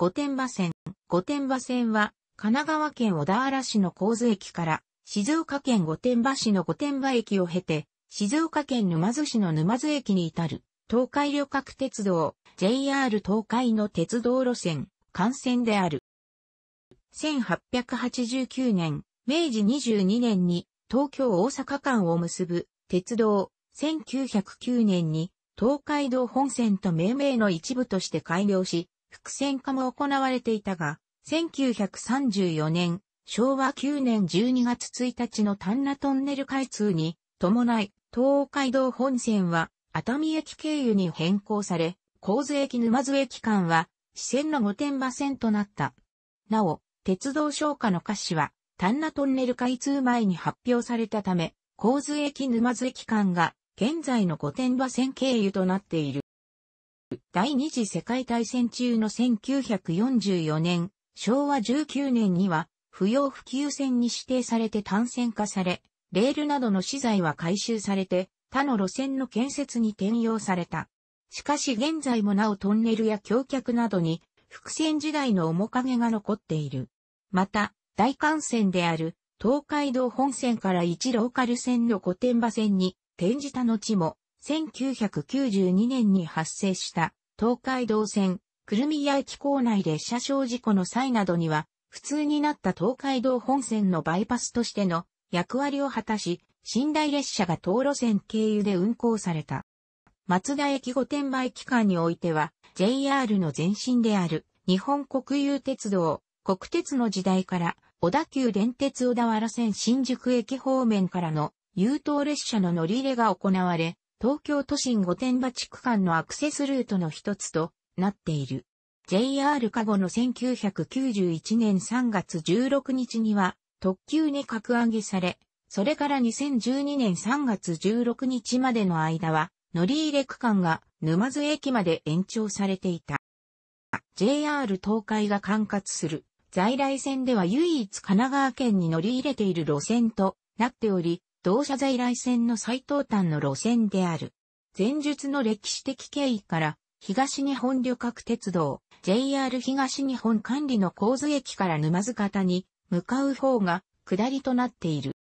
御殿場線。御殿場線は、神奈川県小田原市の神津駅から、静岡県御殿場市の御殿場駅を経て、静岡県沼津市の沼津駅に至る、東海旅客鉄道、JR 東海の鉄道路線、幹線である。1889年、明治22年に、東京大阪間を結ぶ、鉄道、1909年に、東海道本線と命名の一部として開業し、伏線化も行われていたが、1934年、昭和9年12月1日の丹那トンネル開通に伴い、東海道本線は熱海駅経由に変更され、神津駅沼津駅間は、支線の御殿場線となった。なお、鉄道消華の歌詞は、丹那トンネル開通前に発表されたため、神津駅沼津駅間が現在の御殿場線経由となっている。第二次世界大戦中の1944年、昭和19年には不要不急線に指定されて単線化され、レールなどの資材は回収されて、他の路線の建設に転用された。しかし現在もなおトンネルや橋脚などに、伏線時代の面影が残っている。また、大幹線である東海道本線から一ローカル線の古典場線に転じた後も、1992年に発生した東海道線、久留み屋駅構内列車小事故の際などには、普通になった東海道本線のバイパスとしての役割を果たし、寝台列車が東路線経由で運行された。松田駅御殿場駅間においては、JR の前身である日本国有鉄道、国鉄の時代から、小田急電鉄小田原線新宿駅方面からの優等列車の乗り入れが行われ、東京都心御殿場地区間のアクセスルートの一つとなっている。JR 加護の1991年3月16日には特急に格上げされ、それから2012年3月16日までの間は乗り入れ区間が沼津駅まで延長されていた。JR 東海が管轄する在来線では唯一神奈川県に乗り入れている路線となっており、同社在来線の最東端の路線である。前述の歴史的経緯から、東日本旅客鉄道、JR 東日本管理の神津駅から沼津方に向かう方が下りとなっている。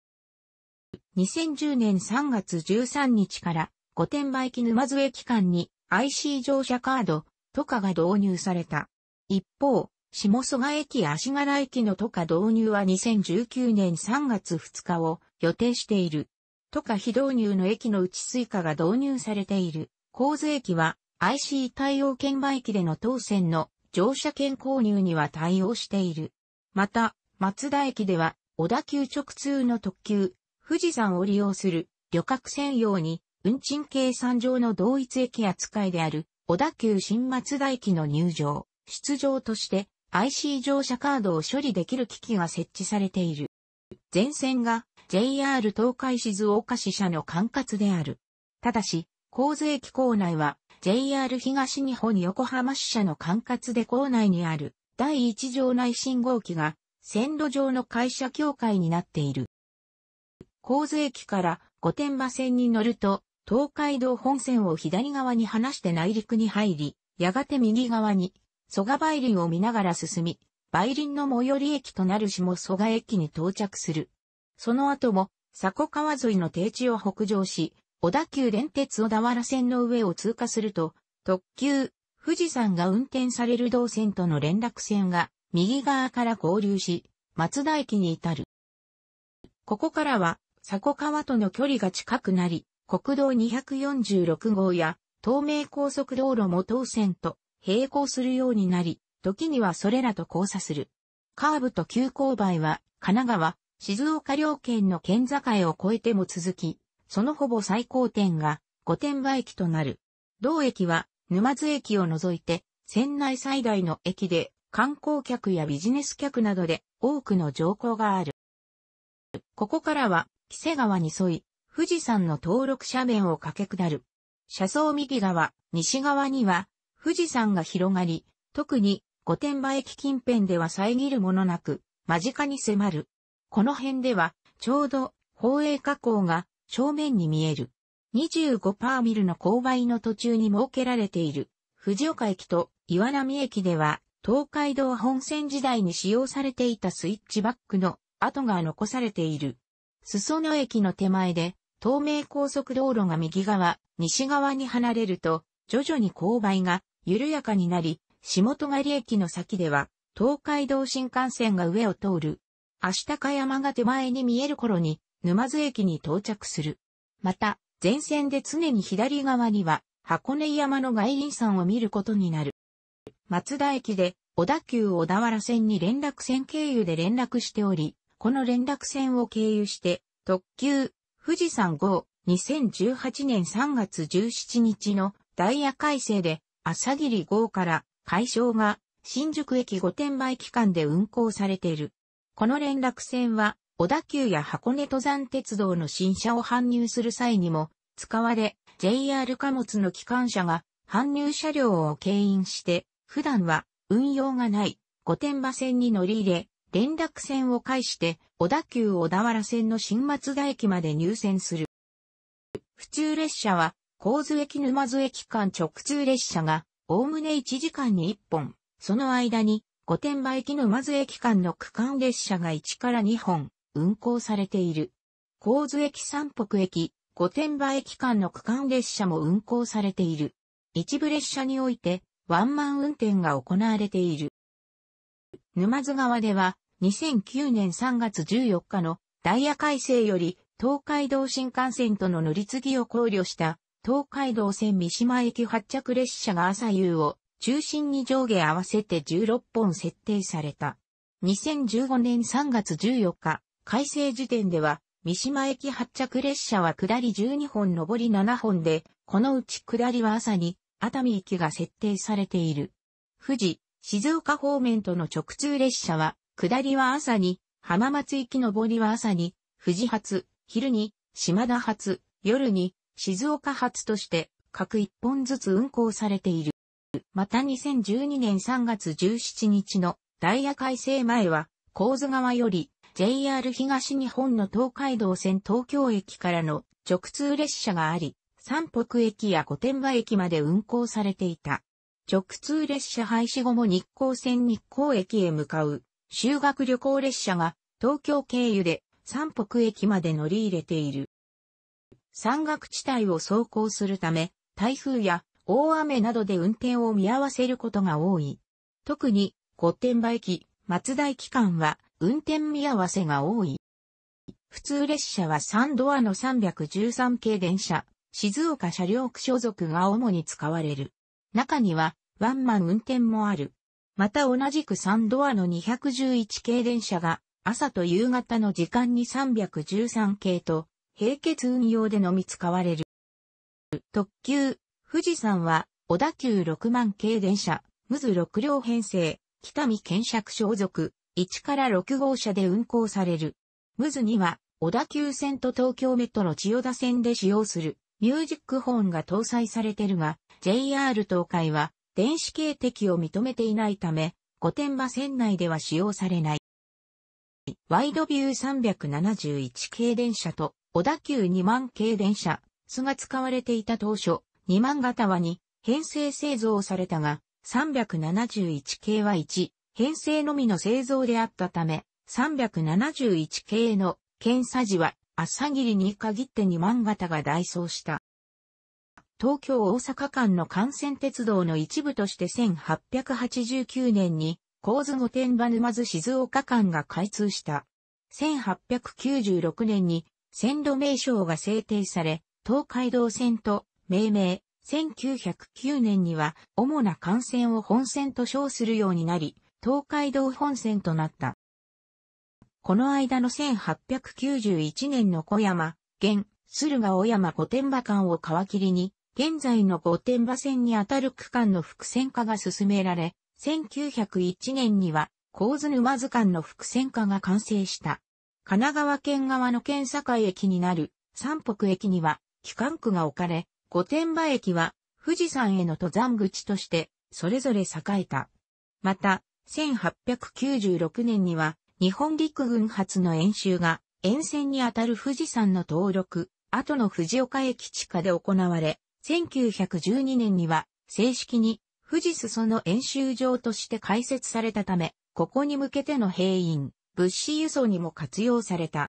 2010年3月13日から御殿場駅沼津駅間に IC 乗車カード、とかが導入された。一方、下蘇我駅足柄駅の都下導入は2019年3月2日を予定している。都下非導入の駅のうちスが導入されている。高津駅は IC 対応券売機での当線の乗車券購入には対応している。また、松田駅では小田急直通の特急、富士山を利用する旅客専用に運賃計算上の同一駅扱いである小田急新松田駅の入場、出場として IC 乗車カードを処理できる機器が設置されている。全線が JR 東海静岡支社の管轄である。ただし、神津駅構内は JR 東日本横浜支社の管轄で構内にある第一条内信号機が線路上の会社協会になっている。神津駅から御殿場線に乗ると東海道本線を左側に離して内陸に入り、やがて右側に蘇我梅林を見ながら進み、梅林の最寄り駅となる下蘇我駅に到着する。その後も、佐古川沿いの低地を北上し、小田急電鉄小田原線の上を通過すると、特急、富士山が運転される道線との連絡線が右側から合流し、松田駅に至る。ここからは、佐古川との距離が近くなり、国道246号や東名高速道路も当線と並行するようになり、時にはそれらと交差する。カーブと急勾配は、神奈川、静岡両県の県境を越えても続き、そのほぼ最高点が御殿場駅となる。同駅は沼津駅を除いて、船内最大の駅で観光客やビジネス客などで多くの乗降がある。ここからは、木瀬川に沿い、富士山の登録斜面を駆け下る。車窓右側、西側には、富士山が広がり、特に御殿場駅近辺では遮るものなく、間近に迫る。この辺では、ちょうど、宝永火口が正面に見える。25パーミルの勾配の途中に設けられている、藤岡駅と岩波駅では、東海道本線時代に使用されていたスイッチバックの跡が残されている。裾野駅の手前で、東名高速道路が右側、西側に離れると、徐々に勾配が緩やかになり、下戸狩駅の先では、東海道新幹線が上を通る。明日高山が手前に見える頃に、沼津駅に到着する。また、前線で常に左側には、箱根山の外輪山を見ることになる。松田駅で、小田急小田原線に連絡線経由で連絡しており、この連絡線を経由して、特急、富士山号、2018年3月17日のダイヤ改正で、朝霧号から解消が新宿駅御殿場駅間で運行されている。この連絡船は、小田急や箱根登山鉄道の新車を搬入する際にも使われ、JR 貨物の機関車が搬入車両を牽引して、普段は運用がない御殿場線に乗り入れ、連絡船を介して小田急小田原線の新松田駅まで入線する。普通列車は神津駅沼津駅間直通列車が、おおむね1時間に1本、その間に、御殿場駅沼津駅間の区間列車が1から2本、運行されている。神津駅三北駅、御殿場駅間の区間列車も運行されている。一部列車において、ワンマン運転が行われている。沼津川では、2009年3月14日のダイヤ改正より、東海道新幹線との乗り継ぎを考慮した東海道線三島駅発着列車が朝夕を中心に上下合わせて16本設定された。2015年3月14日、改正時点では、三島駅発着列車は下り12本上り7本で、このうち下りは朝に熱海駅が設定されている。富士、静岡方面との直通列車は、下りは朝に、浜松行き上りは朝に、富士発、昼に、島田発、夜に、静岡発として各一本ずつ運行されている。また2012年3月17日のダイヤ改正前は、構図側より JR 東日本の東海道線東京駅からの直通列車があり、三北駅や御殿場駅まで運行されていた。直通列車廃止後も日光線日光駅へ向かう修学旅行列車が東京経由で三北駅まで乗り入れている。山岳地帯を走行するため、台風や大雨などで運転を見合わせることが多い。特に、古典場駅、松田駅間は運転見合わせが多い。普通列車は3ドアの313系電車、静岡車両区所属が主に使われる。中には、ワンマン運転もある。また同じく3ドアの211系電車が、朝と夕方の時間に313系と並結運用でのみ使われる。特急、富士山は、小田急6万系電車、ムズ6両編成、北見県尺所属、1から6号車で運行される。ムズには、小田急線と東京メトロ千代田線で使用する、ミュージックホーンが搭載されてるが、JR 東海は、電子系的を認めていないため、御殿場線内では使用されない。ワイドビュー371系電車と小田急2万系電車、巣が使われていた当初、2万型は2、編成製造されたが、371系は1、編成のみの製造であったため、371系の検査時は、朝霧に限って2万型が代走した。東京大阪間の幹線鉄道の一部として1889年に、神図御殿場沼津静岡間が開通した。1896年に線路名称が制定され、東海道線と命名、1909年には主な幹線を本線と称するようになり、東海道本線となった。この間の1891年の小山、現、駿河小山御殿場間を皮切りに、現在の御殿場線にあたる区間の複線化が進められ、1901年には、神津沼図間の複線化が完成した。神奈川県側の県境駅になる三北駅には機関区が置かれ、御殿場駅は富士山への登山口としてそれぞれ栄えた。また、1896年には日本陸軍発の演習が沿線にあたる富士山の登録、後の藤岡駅地下で行われ、1912年には正式に富士裾の演習場として開設されたため、ここに向けての閉院、物資輸送にも活用された。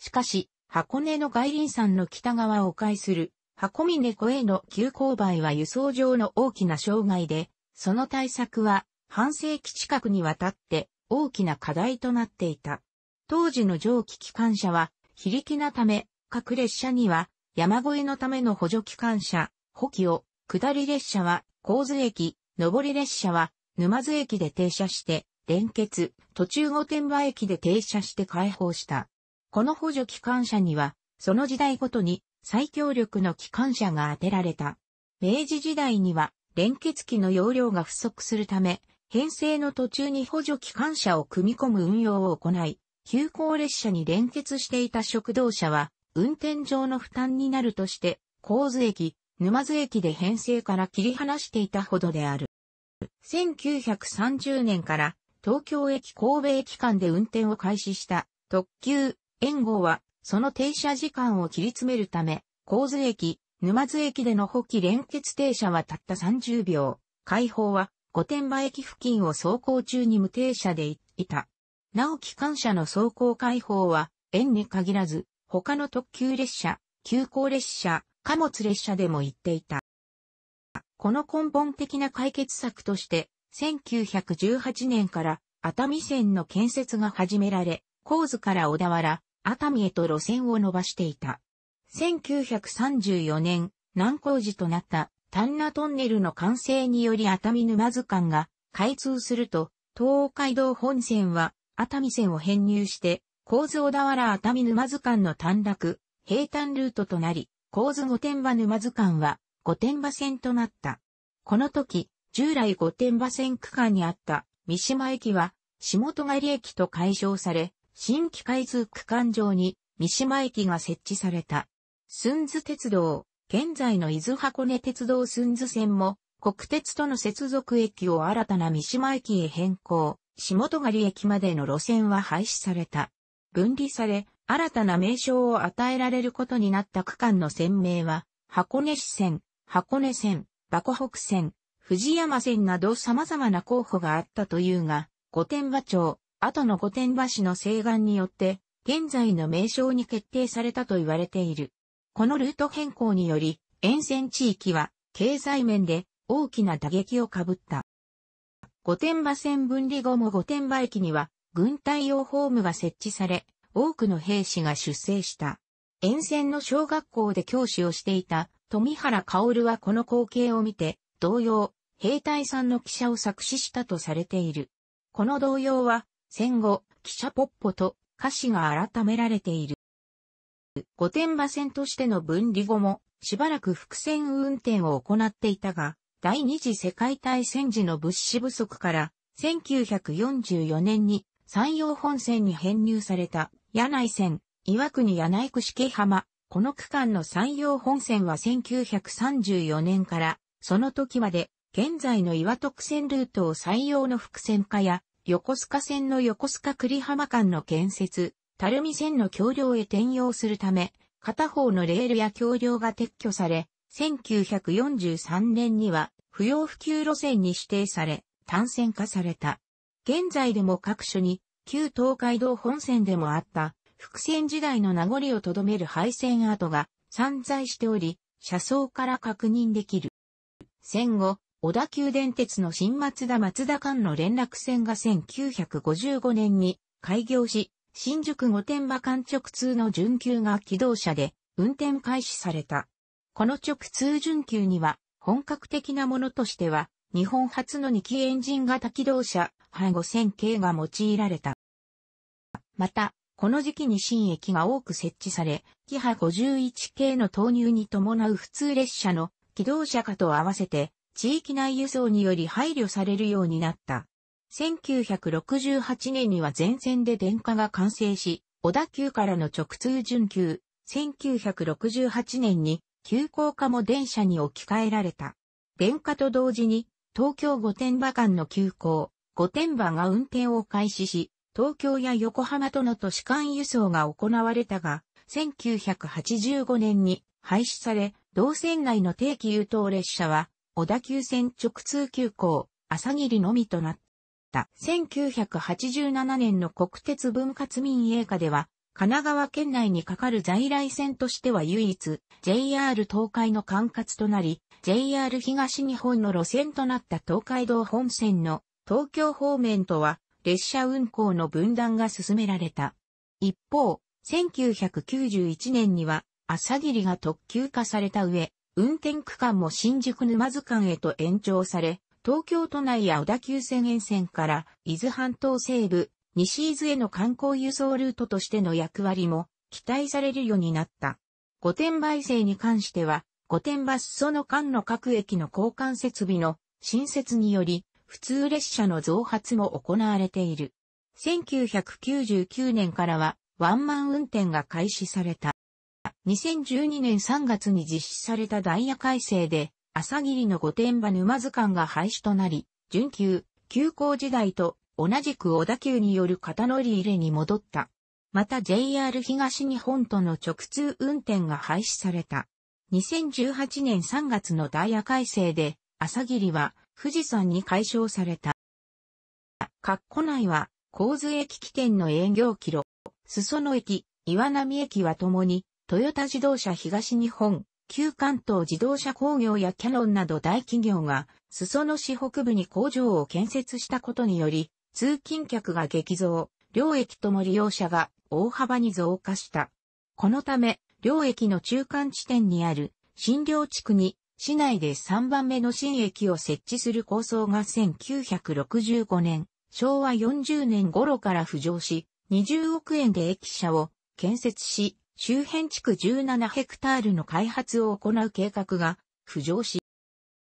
しかし、箱根の外輪山の北側を介する箱峰湖への急勾配は輸送上の大きな障害で、その対策は半世紀近くにわたって大きな課題となっていた。当時の蒸気機関車は、非力なため、各列車には山越えのための補助機関車、補給を、下り列車は、神津駅、上り列車は、沼津駅で停車して、連結、途中御殿場駅で停車して開放した。この補助機関車には、その時代ごとに最強力の機関車が当てられた。明治時代には、連結機の容量が不足するため、編成の途中に補助機関車を組み込む運用を行い、急行列車に連結していた食堂車は、運転上の負担になるとして、神津駅、沼津駅で編成から切り離していたほどである。1930年から東京駅神戸駅間で運転を開始した特急、援護は、その停車時間を切り詰めるため、神津駅、沼津駅での補給連結停車はたった30秒。開放は、御殿場駅付近を走行中に無停車でいた。なお機関車の走行開放は、園に限らず、他の特急列車、急行列車、貨物列車でも行っていた。この根本的な解決策として、1918年から熱海線の建設が始められ、神津から小田原、熱海へと路線を伸ばしていた。1934年、南工事となった丹那トンネルの完成により熱海沼津間が開通すると、東海道本線は熱海線を編入して、神津小田原熱海沼津間の短絡、平坦ルートとなり、神津御殿場沼津間は御殿場線となった。この時、従来御殿場線区間にあった三島駅は下戸駅と解消され、新規械図区間上に三島駅が設置された。寸図鉄道、現在の伊豆箱根鉄道寸図線も国鉄との接続駅を新たな三島駅へ変更、下戸駅までの路線は廃止された。分離され、新たな名称を与えられることになった区間の線名は、箱根市線、箱根線、箱北線、藤山線など様々な候補があったというが、御殿場町、後の御殿場市の西岸によって、現在の名称に決定されたと言われている。このルート変更により、沿線地域は、経済面で大きな打撃をかぶった。御殿場線分離後も御殿場駅には、軍隊用ホームが設置され、多くの兵士が出征した。沿線の小学校で教師をしていた富原薫はこの光景を見て、同様、兵隊さんの記者を作詞したとされている。この動揺は、戦後、記者ポッポと歌詞が改められている。御殿場線としての分離後も、しばらく伏線運転を行っていたが、第二次世界大戦時の物資不足から、1944年に山陽本線に編入された柳井線、岩国柳井区四季浜。この区間の山陽本線は1934年から、その時まで現在の岩徳線ルートを採用の伏線化や、横須賀線の横須賀栗浜間の建設、垂水線の橋梁へ転用するため、片方のレールや橋梁が撤去され、1943年には不要不急路線に指定され、単線化された。現在でも各所に、旧東海道本線でもあった、伏線時代の名残をとどめる廃線跡が散在しており、車窓から確認できる。戦後、小田急電鉄の新松田松田間の連絡線が1955年に開業し、新宿御殿場間直通の準急が起動車で運転開始された。この直通準急には本格的なものとしては日本初の2機エンジン型起動車、ハ5000系が用いられた。また、この時期に新駅が多く設置され、キハ51系の投入に伴う普通列車の起動車化と合わせて地域内輸送により配慮されるようになった。1968年には全線で電化が完成し、小田急からの直通準急、1968年に急行化も電車に置き換えられた。電化と同時に、東京御殿場間の急行、御殿場が運転を開始し、東京や横浜との都市間輸送が行われたが、1985年に廃止され、同線内の定期輸送列車は小田急線直通急行、朝霧のみとなった。1987年の国鉄分割民営化では、神奈川県内にかかる在来線としては唯一、JR 東海の管轄となり、JR 東日本の路線となった東海道本線の東京方面とは列車運行の分断が進められた。一方、1991年には朝霧が特急化された上、運転区間も新宿沼津間へと延長され、東京都内や小田急線沿線から伊豆半島西部、西伊豆への観光輸送ルートとしての役割も期待されるようになった。御殿売移制に関しては、御殿スその間の各駅の交換設備の新設により、普通列車の増発も行われている。1999年からはワンマン運転が開始された。2012年3月に実施されたダイヤ改正で、朝霧の御殿場沼津間が廃止となり、準急、急行時代と同じく小田急による型乗り入れに戻った。また JR 東日本との直通運転が廃止された。2018年3月のダイヤ改正で、朝霧は富士山に解消された。括弧内は、神津駅起点の営業キロ、裾野駅、岩波駅はともにトヨタ自動車東日本、旧関東自動車工業やキャノンなど大企業が、裾野市北部に工場を建設したことにより、通勤客が激増、両駅とも利用者が大幅に増加した。このため、両駅の中間地点にある新両地区に市内で3番目の新駅を設置する構想が1965年、昭和40年頃から浮上し、20億円で駅舎を建設し、周辺地区17ヘクタールの開発を行う計画が浮上し、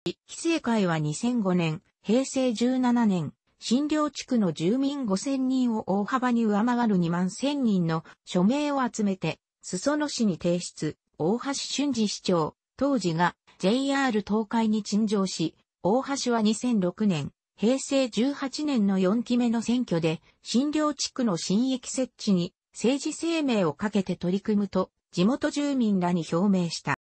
規制会は2005年、平成17年、新療地区の住民5000人を大幅に上回る2万1000人の署名を集めて、裾野市に提出、大橋俊二市長、当時が JR 東海に陳情し、大橋は2006年、平成18年の4期目の選挙で、新療地区の新駅設置に政治生命をかけて取り組むと地元住民らに表明した。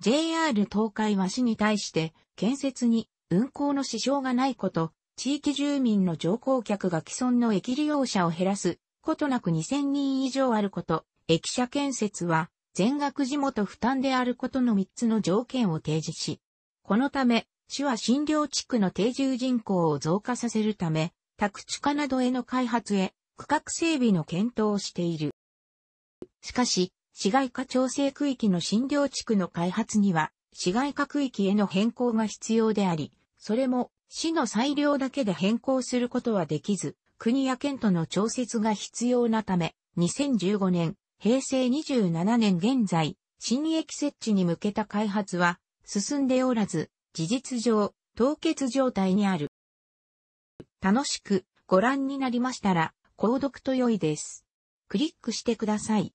JR 東海は市に対して建設に運行の支障がないこと、地域住民の乗降客が既存の駅利用者を減らすことなく2000人以上あること、駅舎建設は全額地元負担であることの3つの条件を提示し、このため市は診療地区の定住人口を増加させるため、宅地化などへの開発へ区画整備の検討をしている。しかし、市街化調整区域の診療地区の開発には、市街化区域への変更が必要であり、それも市の裁量だけで変更することはできず、国や県との調節が必要なため、2015年、平成27年現在、新駅設置に向けた開発は進んでおらず、事実上、凍結状態にある。楽しくご覧になりましたら、購読と良いです。クリックしてください。